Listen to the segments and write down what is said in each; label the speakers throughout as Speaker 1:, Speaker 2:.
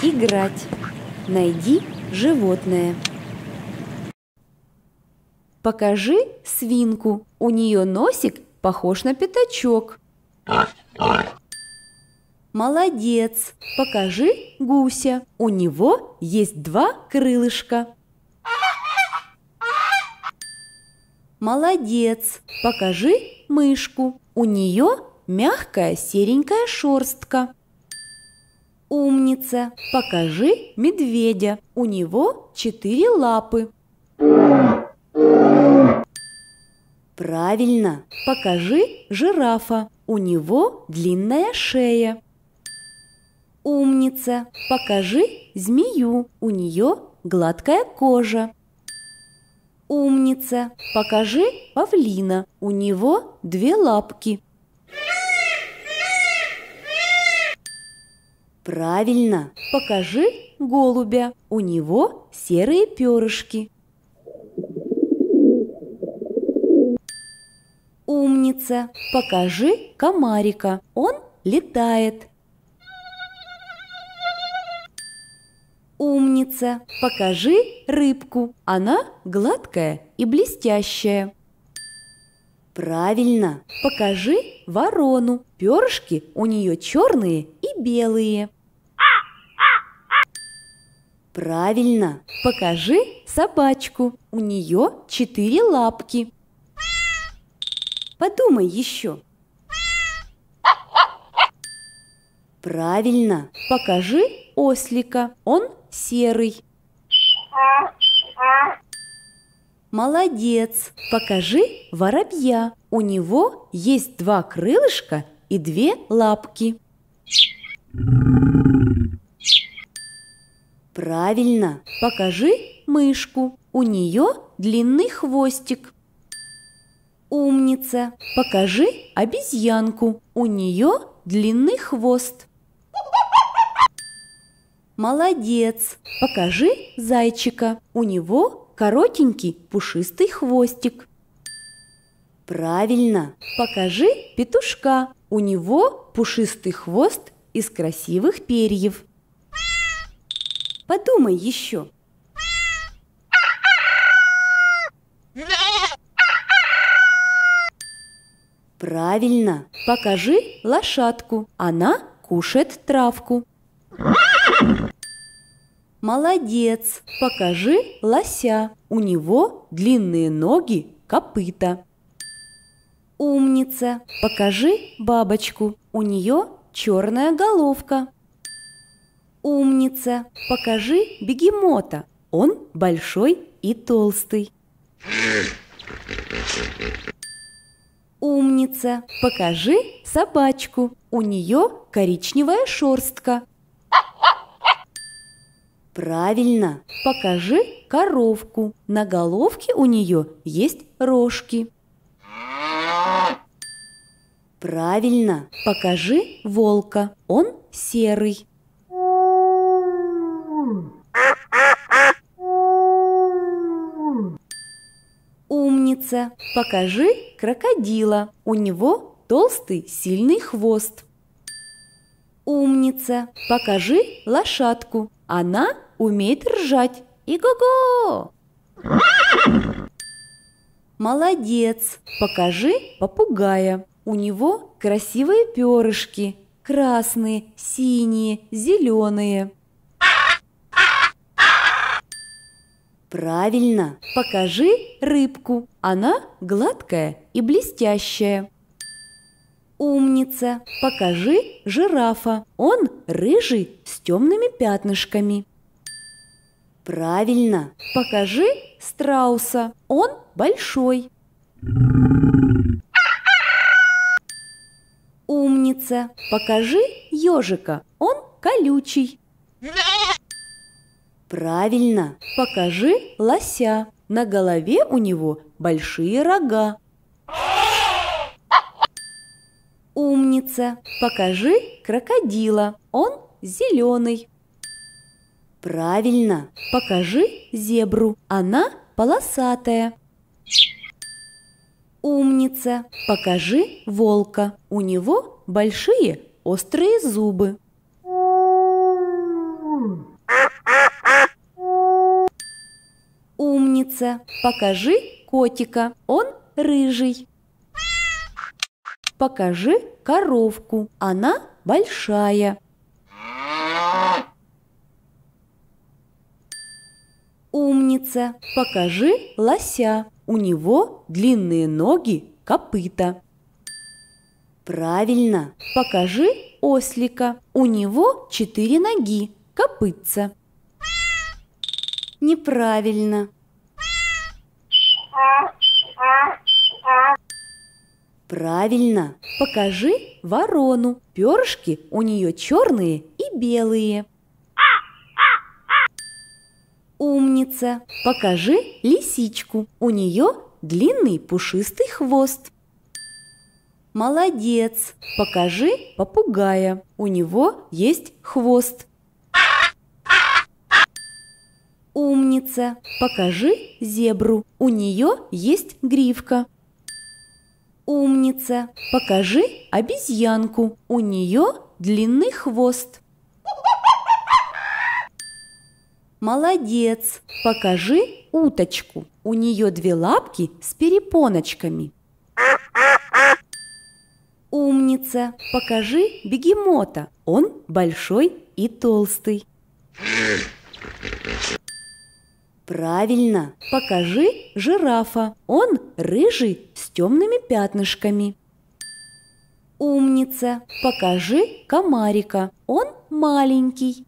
Speaker 1: Играть. Найди
Speaker 2: животное. Покажи свинку. У нее носик похож на пятачок. Молодец! Покажи гуся. У него есть два крылышка. Молодец! Покажи мышку. У нее мягкая серенькая шерстка. Умница! Покажи медведя. У него четыре лапы. Правильно! Покажи жирафа. У него длинная шея. Умница! Покажи змею. У нее гладкая кожа. Умница! Покажи павлина. У него две лапки. Правильно, покажи голубя. У него серые перышки. Умница, покажи комарика. Он летает. Умница, покажи рыбку. Она гладкая и блестящая. Правильно, покажи ворону. Перышки у нее черные и белые. Правильно. Покажи собачку. У нее четыре лапки. Подумай еще. Правильно. Покажи ослика. Он серый. Молодец. Покажи воробья. У него есть два крылышка и две лапки. Mm-hmm. Правильно. Покажи мышку. У нее длинный хвостик. Умница. Покажи обезьянку. У нее длинный хвост. Молодец. Покажи зайчика. У него коротенький пушистый хвостик. Правильно. Покажи петушка. У него пушистый хвост из красивых перьев. Подумай еще. Правильно. Покажи лошадку. Она кушает травку. Молодец. Покажи лося. У него длинные ноги, копыта. Умница. Покажи бабочку. У нее черная головка. Умница! Покажи бегемота. Он большой и толстый. Умница! Покажи собачку. У нее коричневая шерстка. Правильно! Покажи коровку. На головке у нее есть рожки. Правильно! Покажи волка. Он серый. птица. Покажи крокодила. У него толстый сильный хвост. Умница. Покажи лошадку. Она умеет ржать. Иго-го! Молодец! Покажи попугая. У него красивые перышки. Красные, синие, зеленые. Правильно! Покажи рыбку. Она гладкая и блестящая. Умница! Покажи жирафа. Он рыжий с темными пятнышками. Правильно! Покажи страуса. Он большой. Умница! Покажи ежика. Он колючий. Правильно, покажи лося. На голове у него большие рога. Умница, покажи крокодила. Он зеленый. Правильно, покажи зебру. Она полосатая. Умница, покажи волка. У него большие острые зубы. Умница. Покажи котика. Он рыжий. Покажи коровку. Она большая. Умница. Покажи лося. У него длинные ноги, копыта. Правильно. Покажи ослика. У него четыре ноги, копытца. Неправильно. Правильно. Покажи ворону. Перышки у нее черные и белые. Умница. Покажи лисичку. У нее длинный пушистый хвост. Молодец. Покажи попугая. У него есть хвост. Умница! Покажи зебру. У нее есть гривка. Умница! Покажи обезьянку. У нее длинный хвост. Молодец! Покажи уточку. У нее две лапки с перепоночками. Умница! Покажи бегемота. Он большой и толстый. Правильно, покажи жирафа. Он рыжий с темными пятнышками. Умница, покажи комарика. Он маленький.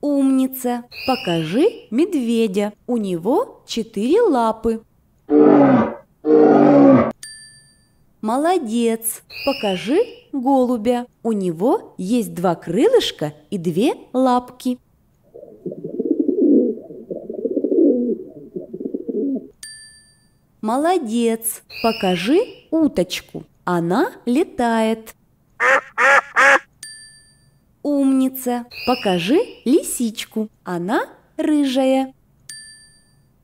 Speaker 2: Умница, покажи медведя. У него четыре лапы. Молодец! Покажи голубя. У него есть два крылышка и две лапки. Молодец! Покажи уточку. Она летает. Умница! Покажи лисичку. Она рыжая.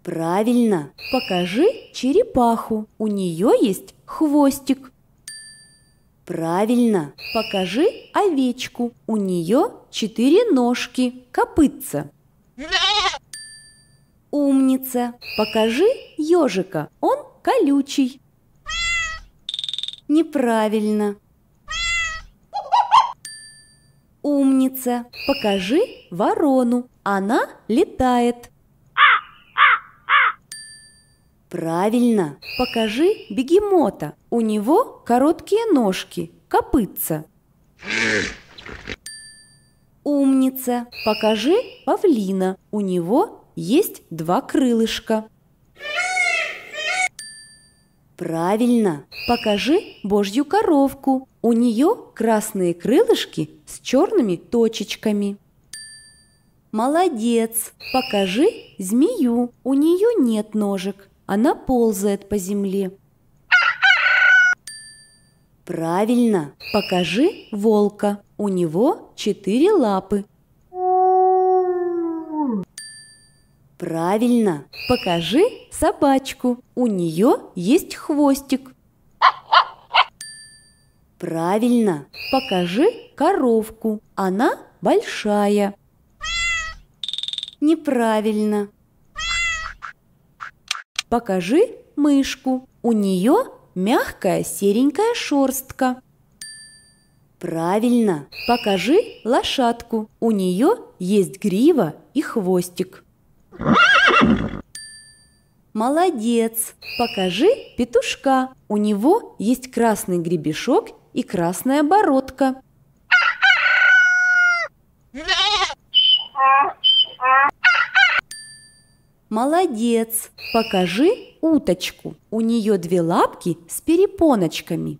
Speaker 2: Правильно! Покажи черепаху. У нее есть хвостик. Правильно! Покажи овечку. У нее четыре ножки, копытца. Yeah! Умница! Покажи ежика, он колючий. Неправильно. Умница! Покажи ворону, она летает. Правильно. Покажи бегемота. У него короткие ножки, копытца. Умница. Покажи павлина. У него есть два крылышка. Правильно! Покажи божью коровку. У нее красные крылышки с черными точечками. Молодец! Покажи змею. У нее нет ножек. Она ползает по земле. Правильно! Покажи волка. У него четыре лапы. Правильно. Покажи собачку. У нее есть хвостик. Правильно. Покажи коровку. Она большая. Неправильно. Покажи мышку. У нее мягкая серенькая шерстка. Правильно. Покажи лошадку. У нее есть грива и хвостик. Молодец! Покажи петушка. У него есть красный гребешок и красная бородка. Молодец! Покажи уточку. У нее две лапки с перепоночками.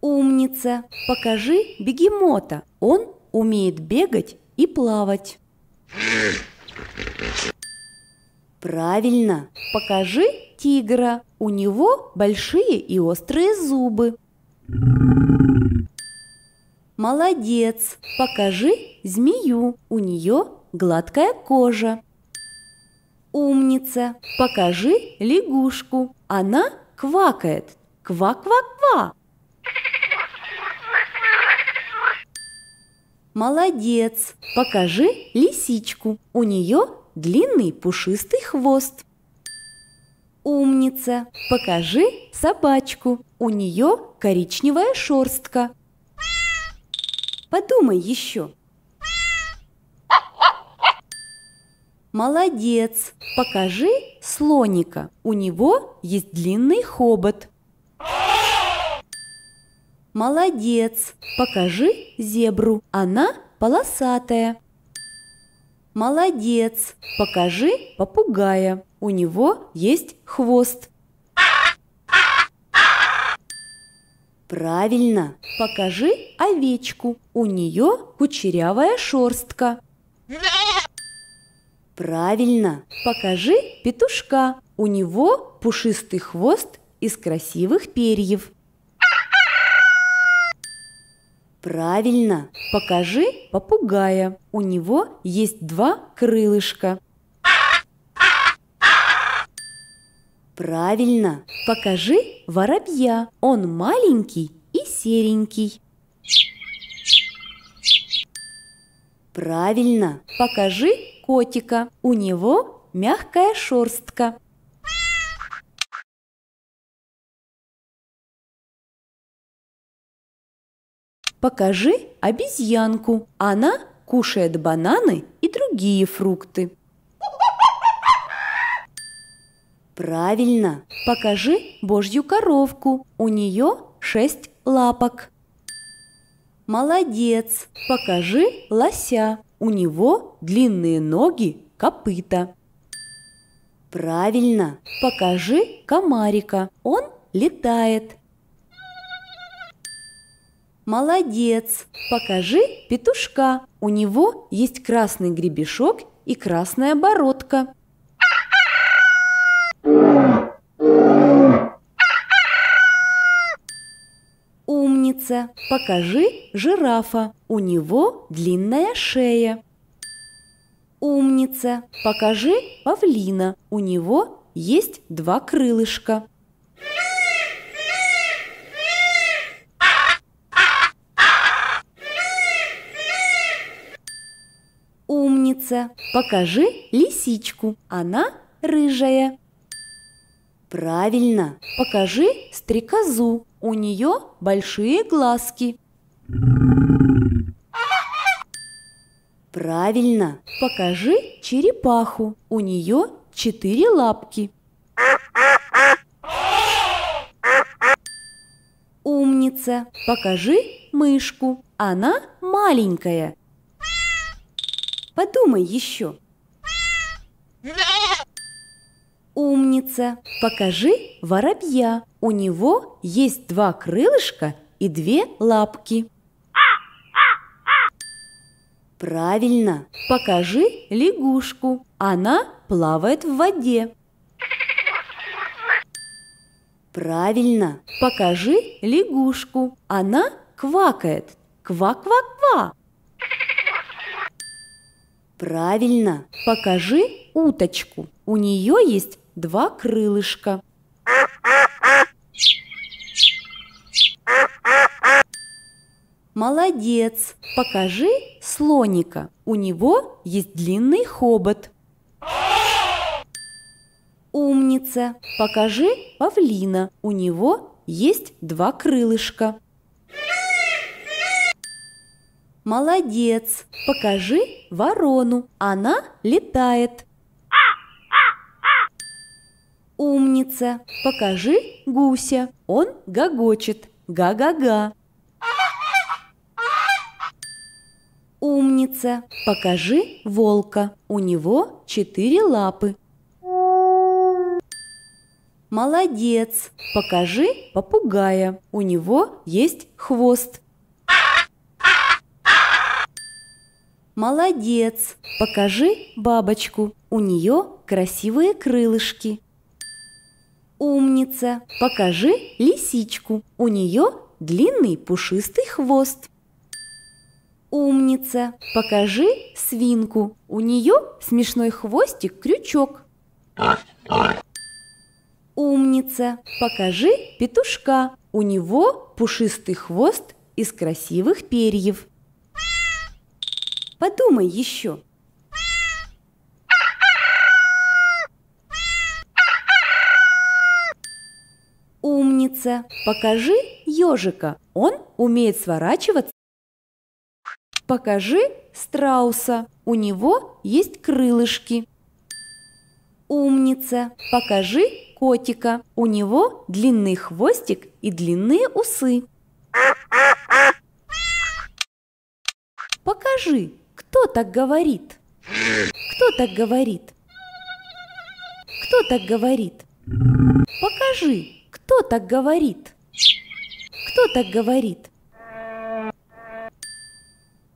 Speaker 2: Умница! Покажи бегемота. Он умеет бегать и плавать. Правильно. Покажи тигра. У него большие и острые зубы. Молодец. Покажи змею. У нее гладкая кожа. Умница. Покажи лягушку. Она квакает. Ква-ква-ква. Молодец! Покажи лисичку. У нее длинный пушистый хвост. Умница! Покажи собачку. У нее коричневая шерстка. Подумай еще. Молодец! Покажи слоника. У него есть длинный хобот. Молодец! Покажи зебру. Она полосатая. Молодец! Покажи попугая. У него есть хвост. Правильно! Покажи овечку. У нее кучерявая шерстка. Правильно! Покажи петушка. У него пушистый хвост из красивых перьев. Правильно. Покажи попугая. У него есть два крылышка. Правильно. Покажи воробья. Он маленький и серенький. Правильно. Покажи котика. У него мягкая шерстка. Покажи обезьянку. Она кушает бананы и другие фрукты. Правильно. Покажи божью коровку. У нее шесть лапок. Молодец. Покажи лося. У него длинные ноги, копыта. Правильно. Покажи комарика. Он летает. Молодец! Покажи петушка. У него есть красный гребешок и красная бородка. Умница! Покажи жирафа. У него длинная шея. Умница! Покажи павлина. У него есть два крылышка. лисица, покажи лисичку, она рыжая. Правильно, покажи стрекозу, у нее большие глазки. Правильно, покажи черепаху, у нее четыре лапки. Умница, покажи мышку, она маленькая, Подумай еще. Умница! Покажи воробья. У него есть два крылышка и две лапки. Правильно. Покажи лягушку. Она плавает в воде. Правильно. Покажи лягушку. Она квакает. Ква-ква-ква. Правильно, покажи уточку. У нее есть два крылышка. Молодец! Покажи слоника. У него есть длинный хобот. Умница! Покажи павлина. У него есть два крылышка. Молодец! Покажи ворону. Она летает. Умница! Покажи гуся. Он гогочет. Га-га-га. Умница! Покажи волка. У него четыре лапы. Молодец! Покажи попугая. У него есть хвост. Молодец! Покажи бабочку. У нее красивые крылышки. Умница! Покажи лисичку. У нее длинный пушистый хвост. Умница! Покажи свинку. У нее смешной хвостик-крючок. Умница! Покажи петушка. У него пушистый хвост из красивых перьев. Подумай еще. Умница. Покажи ежика. Он умеет сворачиваться. Покажи страуса. У него есть крылышки. Умница. Покажи котика. У него длинный хвостик и длинные усы.
Speaker 1: Покажи кто так говорит? Кто так говорит? Кто так говорит? Покажи, кто так говорит? Кто так говорит?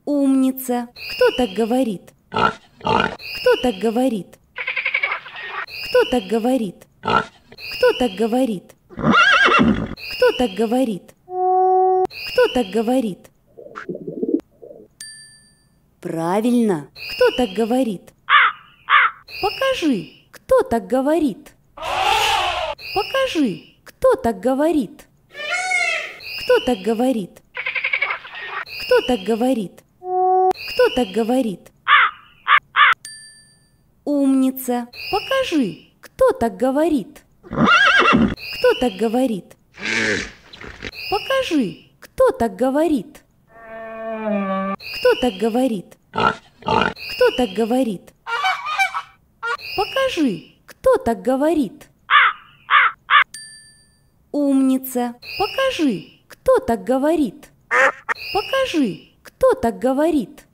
Speaker 1: Умница. Кто так говорит? Кто так говорит? Кто так говорит? Кто так говорит? Кто так говорит? Кто так говорит? Правильно. Кто так говорит? Покажи, кто так говорит. Покажи, кто так говорит. Кто так говорит? Кто так говорит? Кто так говорит? Умница. Покажи, кто так говорит. Кто так говорит? Покажи, кто так говорит. Кто так говорит? Кто так говорит? Покажи, кто так говорит? Умница. Покажи, кто так говорит? Покажи, кто так говорит?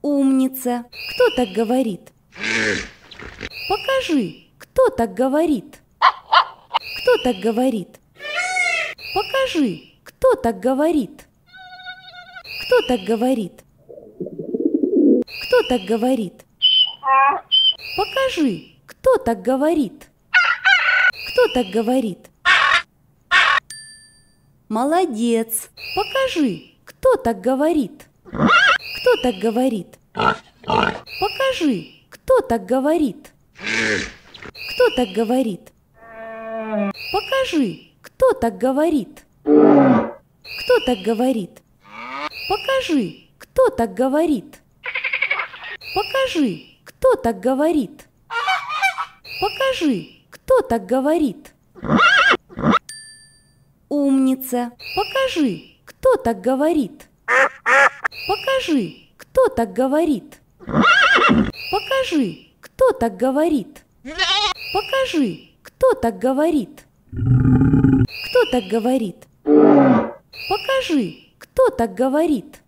Speaker 1: Умница. Кто так говорит? Покажи, кто так говорит? Кто так говорит? Покажи, кто так говорит? Кто так говорит? Кто так говорит? Покажи, кто так говорит? Кто так говорит? Молодец! Покажи, кто так говорит? Кто так говорит? Покажи, кто так говорит? Кто так говорит? Покажи, кто так говорит? Кто так говорит? Покажи, кто так говорит. Покажи, кто так говорит. Покажи, кто так говорит. Умница. Покажи, кто так говорит. Покажи, кто так говорит. Покажи, кто так говорит. Покажи, кто так говорит. Кто так говорит? Покажи, кто так говорит?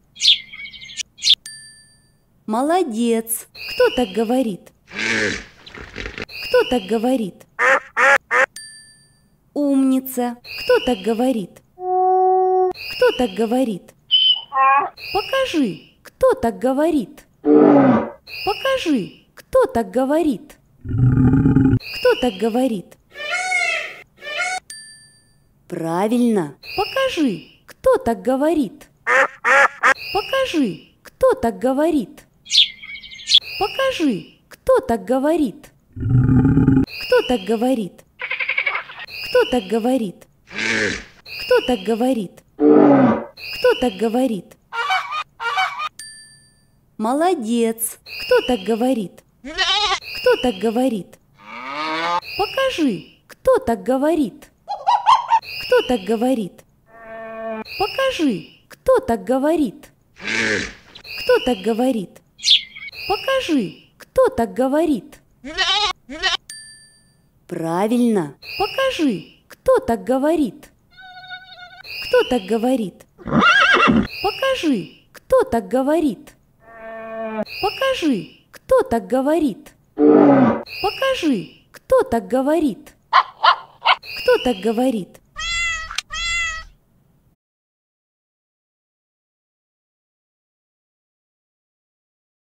Speaker 1: Молодец. Кто так говорит? Кто так говорит? Умница. Кто так говорит? Кто так говорит? Покажи, кто так говорит. Покажи, кто так говорит. Кто так говорит? Правильно. Покажи, кто так говорит? Покажи, кто так говорит? Покажи, кто так говорит? Кто так говорит? Кто так говорит? Кто так говорит? Кто так говорит? Молодец! Кто так говорит? Кто так говорит? Покажи, кто так говорит? Кто так говорит? Покажи, кто так говорит. Кто так говорит? Покажи, кто так говорит. Правильно. Покажи, кто так говорит. Кто так говорит? Покажи, кто так говорит. Покажи, кто так говорит. Покажи, кто так говорит. Кто так говорит.